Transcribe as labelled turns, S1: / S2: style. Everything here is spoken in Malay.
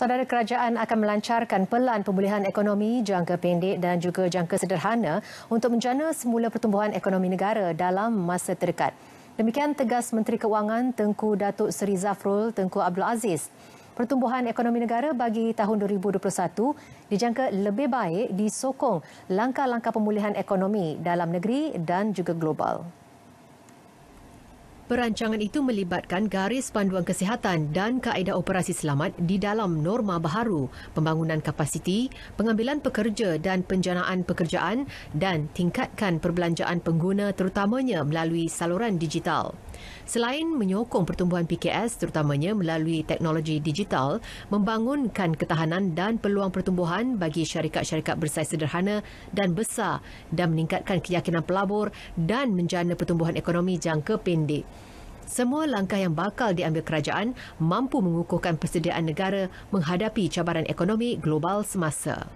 S1: Saudara kerajaan akan melancarkan pelan pemulihan ekonomi jangka pendek dan juga jangka sederhana untuk menjana semula pertumbuhan ekonomi negara dalam masa terdekat. Demikian tegas Menteri Keuangan Tengku Datuk Seri Zafrul Tengku Abdul Aziz. Pertumbuhan ekonomi negara bagi tahun 2021 dijangka lebih baik disokong langkah-langkah pemulihan ekonomi dalam negeri dan juga global. Perancangan itu melibatkan garis panduan kesihatan dan kaedah operasi selamat di dalam norma baharu, pembangunan kapasiti, pengambilan pekerja dan penjanaan pekerjaan dan tingkatkan perbelanjaan pengguna terutamanya melalui saluran digital. Selain menyokong pertumbuhan PKS terutamanya melalui teknologi digital, membangunkan ketahanan dan peluang pertumbuhan bagi syarikat-syarikat bersaiz sederhana dan besar dan meningkatkan keyakinan pelabur dan menjana pertumbuhan ekonomi jangka pendek semua langkah yang bakal diambil kerajaan mampu mengukuhkan persediaan negara menghadapi cabaran ekonomi global semasa.